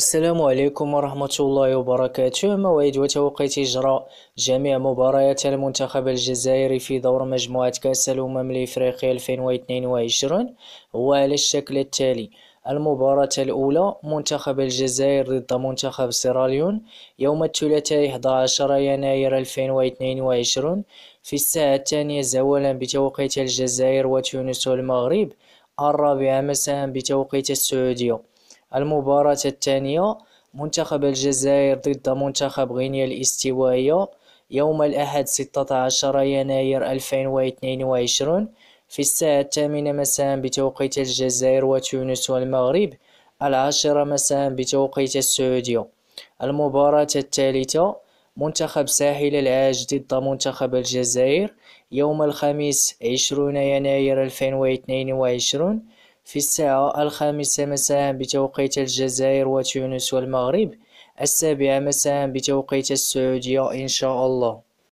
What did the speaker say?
السلام عليكم ورحمة الله وبركاته موعد وتوقيت إجراء جميع مباريات المنتخب الجزائري في دور مجموعة كأس الأمم الإفريقية 2022 هو على الشكل التالي المباراة الأولى منتخب الجزائر ضد منتخب سيراليون يوم الثلاثاء 11 يناير 2022 في الساعة الثانية زوالا بتوقيت الجزائر وتونس والمغرب الرابعة مساء بتوقيت السعودية المباراة الثانية منتخب الجزائر ضد منتخب غينيا الاستوائية يوم الأحد 16 يناير 2022 في الساعة الثامنة مساء بتوقيت الجزائر وتونس والمغرب العاشرة مساء بتوقيت السعودية المباراة الثالثة منتخب ساحل العاج ضد منتخب الجزائر يوم الخميس 20 يناير 2022 في الساعة الخامسة مساء بتوقيت الجزائر وتونس والمغرب السابعة مساء بتوقيت السعودية إن شاء الله